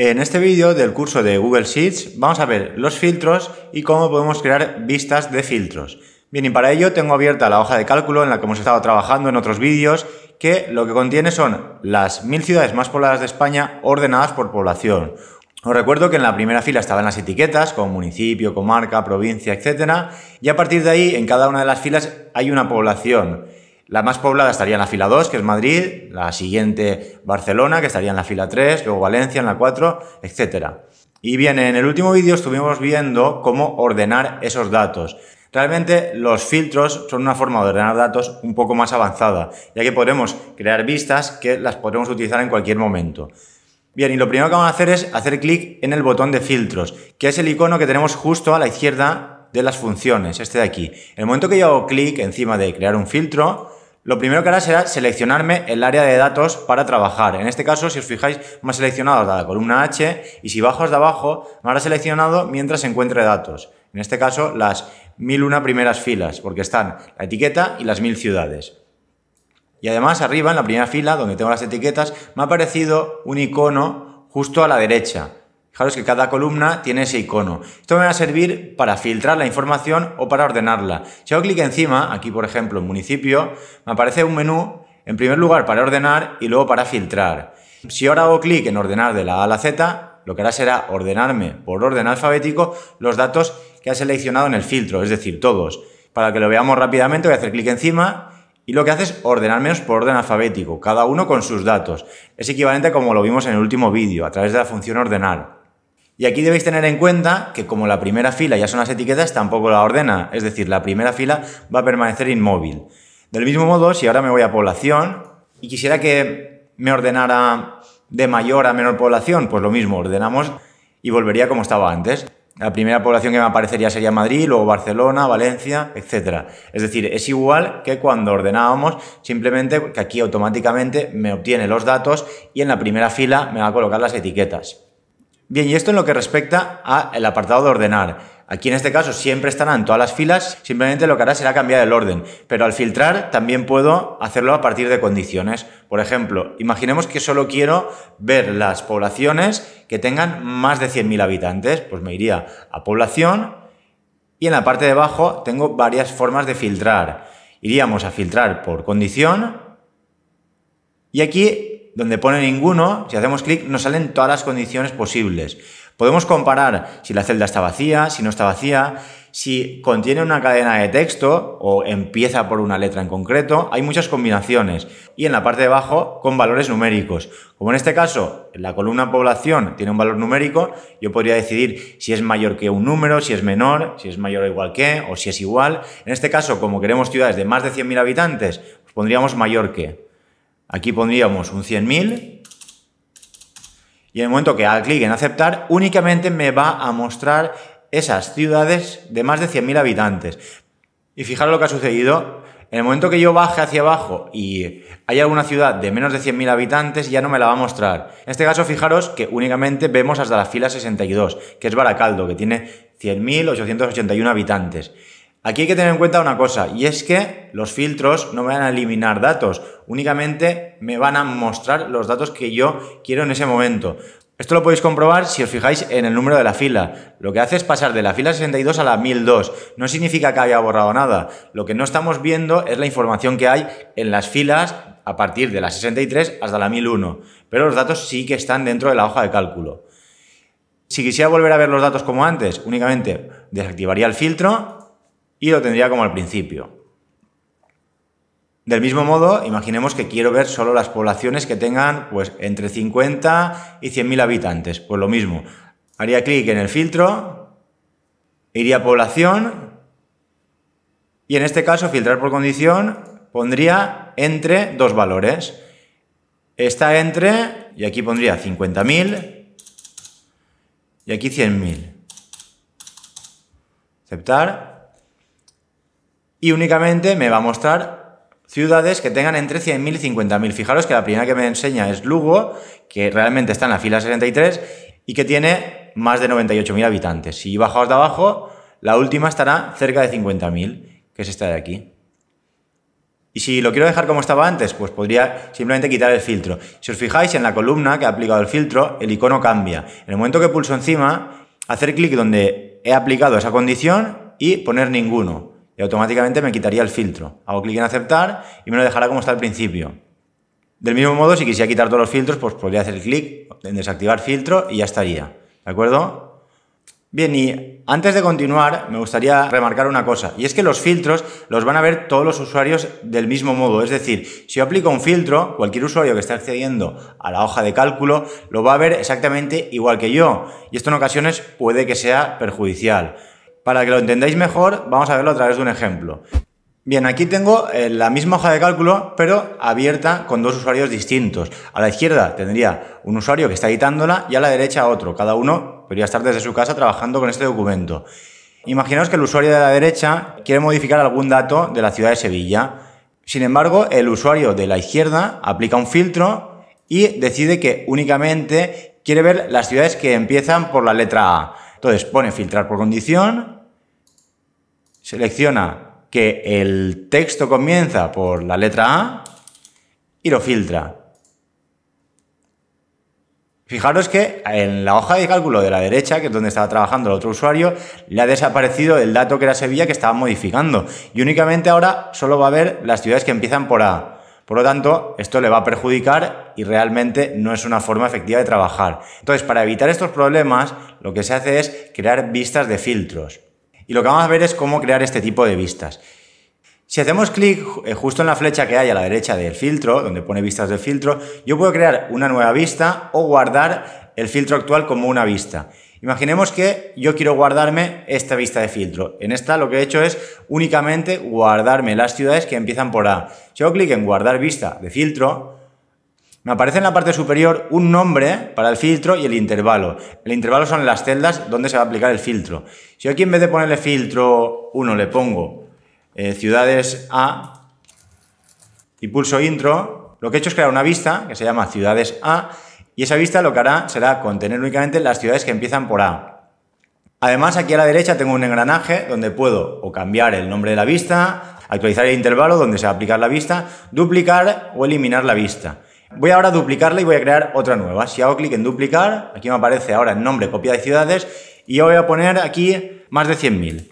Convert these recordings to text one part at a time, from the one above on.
En este vídeo del curso de Google Sheets vamos a ver los filtros y cómo podemos crear vistas de filtros. Bien, y para ello tengo abierta la hoja de cálculo en la que hemos estado trabajando en otros vídeos, que lo que contiene son las mil ciudades más pobladas de España ordenadas por población. Os recuerdo que en la primera fila estaban las etiquetas, con municipio, comarca, provincia, etc. Y a partir de ahí, en cada una de las filas hay una población. La más poblada estaría en la fila 2, que es Madrid, la siguiente Barcelona, que estaría en la fila 3, luego Valencia en la 4, etc. Y bien, en el último vídeo estuvimos viendo cómo ordenar esos datos. Realmente los filtros son una forma de ordenar datos un poco más avanzada, ya que podemos crear vistas que las podremos utilizar en cualquier momento. Bien, y lo primero que vamos a hacer es hacer clic en el botón de filtros, que es el icono que tenemos justo a la izquierda de las funciones, este de aquí. En el momento que yo hago clic encima de crear un filtro, lo primero que hará será seleccionarme el área de datos para trabajar. En este caso, si os fijáis, me ha seleccionado la columna H y si bajo de abajo, me habrá seleccionado mientras encuentre datos. En este caso, las 1001 primeras filas, porque están la etiqueta y las 1000 ciudades. Y además, arriba, en la primera fila, donde tengo las etiquetas, me ha aparecido un icono justo a la derecha. Fijaros que cada columna tiene ese icono. Esto me va a servir para filtrar la información o para ordenarla. Si hago clic encima, aquí por ejemplo en municipio, me aparece un menú en primer lugar para ordenar y luego para filtrar. Si ahora hago clic en ordenar de la A a la Z, lo que hará será ordenarme por orden alfabético los datos que ha seleccionado en el filtro, es decir, todos. Para que lo veamos rápidamente voy a hacer clic encima y lo que hace es ordenarnos por orden alfabético, cada uno con sus datos. Es equivalente a como lo vimos en el último vídeo, a través de la función ordenar. Y aquí debéis tener en cuenta que como la primera fila ya son las etiquetas, tampoco la ordena. Es decir, la primera fila va a permanecer inmóvil. Del mismo modo, si ahora me voy a población y quisiera que me ordenara de mayor a menor población, pues lo mismo, ordenamos y volvería como estaba antes. La primera población que me aparecería sería Madrid, luego Barcelona, Valencia, etc. Es decir, es igual que cuando ordenábamos, simplemente que aquí automáticamente me obtiene los datos y en la primera fila me va a colocar las etiquetas. Bien, y esto en lo que respecta al apartado de ordenar. Aquí en este caso siempre estarán todas las filas, simplemente lo que hará será cambiar el orden, pero al filtrar también puedo hacerlo a partir de condiciones. Por ejemplo, imaginemos que solo quiero ver las poblaciones que tengan más de 100.000 habitantes, pues me iría a población y en la parte de abajo tengo varias formas de filtrar. Iríamos a filtrar por condición y aquí donde pone ninguno, si hacemos clic, nos salen todas las condiciones posibles. Podemos comparar si la celda está vacía, si no está vacía, si contiene una cadena de texto o empieza por una letra en concreto. Hay muchas combinaciones. Y en la parte de abajo, con valores numéricos. Como en este caso, la columna población tiene un valor numérico, yo podría decidir si es mayor que un número, si es menor, si es mayor o igual que, o si es igual. En este caso, como queremos ciudades de más de 100.000 habitantes, pues pondríamos mayor que. Aquí pondríamos un 100.000 y en el momento que haga clic en aceptar, únicamente me va a mostrar esas ciudades de más de 100.000 habitantes. Y fijaros lo que ha sucedido. En el momento que yo baje hacia abajo y hay alguna ciudad de menos de 100.000 habitantes, ya no me la va a mostrar. En este caso, fijaros que únicamente vemos hasta la fila 62, que es Baracaldo, que tiene 100.881 habitantes. Aquí hay que tener en cuenta una cosa, y es que los filtros no me van a eliminar datos, únicamente me van a mostrar los datos que yo quiero en ese momento. Esto lo podéis comprobar si os fijáis en el número de la fila. Lo que hace es pasar de la fila 62 a la 1002. No significa que haya borrado nada. Lo que no estamos viendo es la información que hay en las filas a partir de la 63 hasta la 1001. Pero los datos sí que están dentro de la hoja de cálculo. Si quisiera volver a ver los datos como antes, únicamente desactivaría el filtro y lo tendría como al principio. Del mismo modo, imaginemos que quiero ver solo las poblaciones que tengan pues, entre 50 y 100.000 habitantes. Pues lo mismo, haría clic en el filtro, iría a población y en este caso filtrar por condición pondría entre dos valores. Está entre, y aquí pondría 50.000 y aquí 100.000. Aceptar y únicamente me va a mostrar ciudades que tengan entre 100.000 y 50.000. Fijaros que la primera que me enseña es Lugo, que realmente está en la fila 63 y que tiene más de 98.000 habitantes. Si bajaos de abajo, la última estará cerca de 50.000, que es esta de aquí. Y si lo quiero dejar como estaba antes, pues podría simplemente quitar el filtro. Si os fijáis en la columna que ha aplicado el filtro, el icono cambia. En el momento que pulso encima, hacer clic donde he aplicado esa condición y poner ninguno y automáticamente me quitaría el filtro. Hago clic en aceptar y me lo dejará como está al principio. Del mismo modo, si quisiera quitar todos los filtros, pues podría hacer clic en desactivar filtro y ya estaría. ¿De acuerdo? Bien, y antes de continuar, me gustaría remarcar una cosa, y es que los filtros los van a ver todos los usuarios del mismo modo. Es decir, si yo aplico un filtro, cualquier usuario que esté accediendo a la hoja de cálculo lo va a ver exactamente igual que yo, y esto en ocasiones puede que sea perjudicial. Para que lo entendáis mejor, vamos a verlo a través de un ejemplo. Bien, aquí tengo eh, la misma hoja de cálculo, pero abierta con dos usuarios distintos. A la izquierda tendría un usuario que está editándola y a la derecha otro. Cada uno podría estar desde su casa trabajando con este documento. Imaginaos que el usuario de la derecha quiere modificar algún dato de la ciudad de Sevilla. Sin embargo, el usuario de la izquierda aplica un filtro y decide que únicamente quiere ver las ciudades que empiezan por la letra A. Entonces pone filtrar por condición selecciona que el texto comienza por la letra A y lo filtra. Fijaros que en la hoja de cálculo de la derecha, que es donde estaba trabajando el otro usuario, le ha desaparecido el dato que era Sevilla que estaba modificando. Y únicamente ahora solo va a ver las ciudades que empiezan por A. Por lo tanto, esto le va a perjudicar y realmente no es una forma efectiva de trabajar. Entonces, para evitar estos problemas, lo que se hace es crear vistas de filtros. Y lo que vamos a ver es cómo crear este tipo de vistas. Si hacemos clic eh, justo en la flecha que hay a la derecha del filtro, donde pone vistas de filtro, yo puedo crear una nueva vista o guardar el filtro actual como una vista. Imaginemos que yo quiero guardarme esta vista de filtro. En esta lo que he hecho es únicamente guardarme las ciudades que empiezan por A. Si hago clic en guardar vista de filtro, me aparece en la parte superior un nombre para el filtro y el intervalo. El intervalo son las celdas donde se va a aplicar el filtro. Si yo aquí en vez de ponerle filtro 1 le pongo eh, ciudades A y pulso intro, lo que he hecho es crear una vista que se llama ciudades A y esa vista lo que hará será contener únicamente las ciudades que empiezan por A. Además, aquí a la derecha tengo un engranaje donde puedo o cambiar el nombre de la vista, actualizar el intervalo donde se va a aplicar la vista, duplicar o eliminar la vista. Voy ahora a duplicarla y voy a crear otra nueva. Si hago clic en duplicar, aquí me aparece ahora el nombre, copia de ciudades, y yo voy a poner aquí más de 100.000.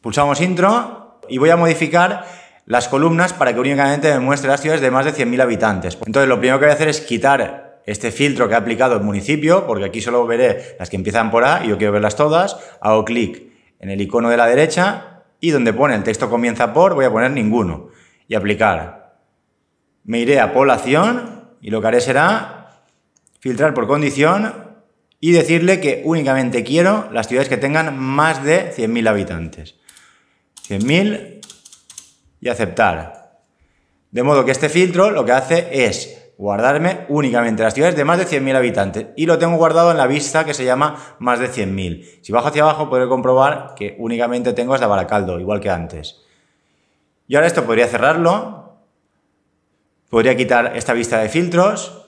Pulsamos intro y voy a modificar las columnas para que únicamente me muestre las ciudades de más de 100.000 habitantes. Entonces lo primero que voy a hacer es quitar este filtro que ha aplicado el municipio, porque aquí solo veré las que empiezan por A y yo quiero verlas todas. Hago clic en el icono de la derecha y donde pone el texto comienza por, voy a poner ninguno y aplicar. Me iré a población y lo que haré será filtrar por condición y decirle que únicamente quiero las ciudades que tengan más de 100.000 habitantes. 100.000 y aceptar. De modo que este filtro lo que hace es guardarme únicamente las ciudades de más de 100.000 habitantes y lo tengo guardado en la vista que se llama más de 100.000. Si bajo hacia abajo podré comprobar que únicamente tengo hasta Baracaldo, igual que antes. Y ahora esto podría cerrarlo Podría quitar esta vista de filtros.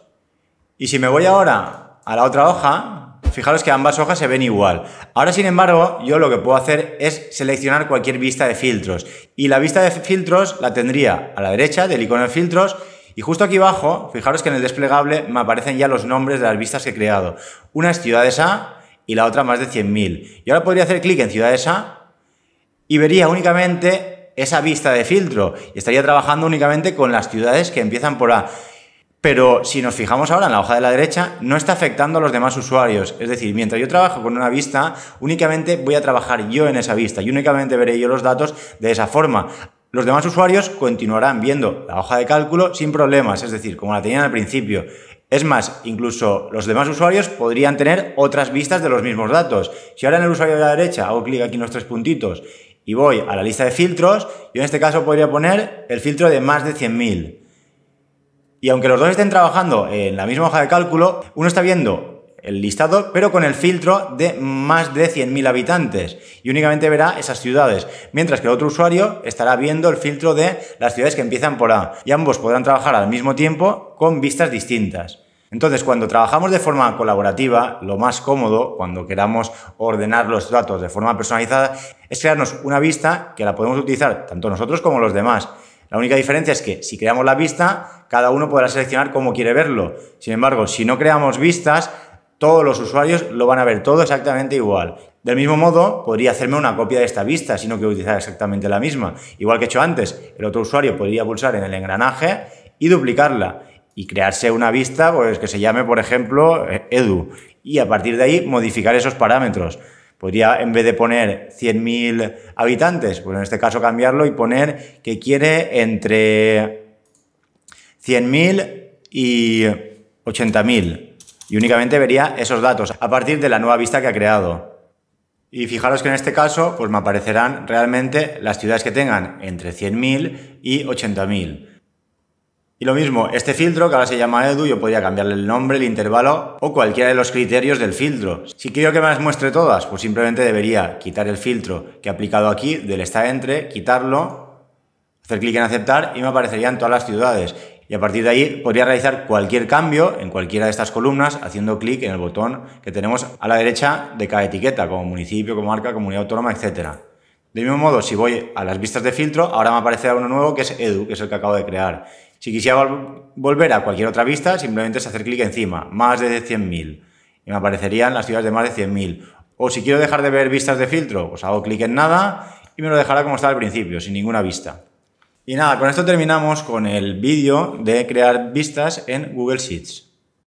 Y si me voy ahora a la otra hoja, fijaros que ambas hojas se ven igual. Ahora, sin embargo, yo lo que puedo hacer es seleccionar cualquier vista de filtros. Y la vista de filtros la tendría a la derecha del icono de filtros y justo aquí abajo, fijaros que en el desplegable me aparecen ya los nombres de las vistas que he creado. Una es Ciudades A y la otra más de 100.000. Y ahora podría hacer clic en Ciudades A y vería únicamente esa vista de filtro y estaría trabajando únicamente con las ciudades que empiezan por A. Pero si nos fijamos ahora en la hoja de la derecha, no está afectando a los demás usuarios. Es decir, mientras yo trabajo con una vista, únicamente voy a trabajar yo en esa vista y únicamente veré yo los datos de esa forma. Los demás usuarios continuarán viendo la hoja de cálculo sin problemas, es decir, como la tenían al principio. Es más, incluso los demás usuarios podrían tener otras vistas de los mismos datos. Si ahora en el usuario de la derecha hago clic aquí en los tres puntitos y voy a la lista de filtros, yo en este caso podría poner el filtro de más de 100.000. Y aunque los dos estén trabajando en la misma hoja de cálculo, uno está viendo el listado, pero con el filtro de más de 100.000 habitantes y únicamente verá esas ciudades, mientras que el otro usuario estará viendo el filtro de las ciudades que empiezan por A y ambos podrán trabajar al mismo tiempo con vistas distintas. Entonces, cuando trabajamos de forma colaborativa, lo más cómodo, cuando queramos ordenar los datos de forma personalizada, es crearnos una vista que la podemos utilizar tanto nosotros como los demás. La única diferencia es que si creamos la vista, cada uno podrá seleccionar cómo quiere verlo. Sin embargo, si no creamos vistas, todos los usuarios lo van a ver todo exactamente igual. Del mismo modo, podría hacerme una copia de esta vista, si no quiero utilizar exactamente la misma. Igual que he hecho antes, el otro usuario podría pulsar en el engranaje y duplicarla y crearse una vista pues, que se llame, por ejemplo, Edu. Y a partir de ahí modificar esos parámetros. Podría, en vez de poner 100.000 habitantes, pues en este caso cambiarlo y poner que quiere entre 100.000 y 80.000. Y únicamente vería esos datos a partir de la nueva vista que ha creado. Y fijaros que en este caso, pues me aparecerán realmente las ciudades que tengan entre 100.000 y 80.000. Y lo mismo, este filtro, que ahora se llama Edu, yo podría cambiarle el nombre, el intervalo o cualquiera de los criterios del filtro. Si quiero que me las muestre todas, pues simplemente debería quitar el filtro que he aplicado aquí del está entre, quitarlo, hacer clic en aceptar y me aparecerían todas las ciudades. Y a partir de ahí podría realizar cualquier cambio en cualquiera de estas columnas haciendo clic en el botón que tenemos a la derecha de cada etiqueta, como municipio, comarca, comunidad autónoma, etc. De mismo modo, si voy a las vistas de filtro, ahora me aparecerá uno nuevo que es Edu, que es el que acabo de crear. Si quisiera volver a cualquier otra vista, simplemente es hacer clic encima, más de 100.000, y me aparecerían las ciudades de más de 100.000. O si quiero dejar de ver vistas de filtro, pues hago clic en nada y me lo dejará como estaba al principio, sin ninguna vista. Y nada, con esto terminamos con el vídeo de crear vistas en Google Sheets.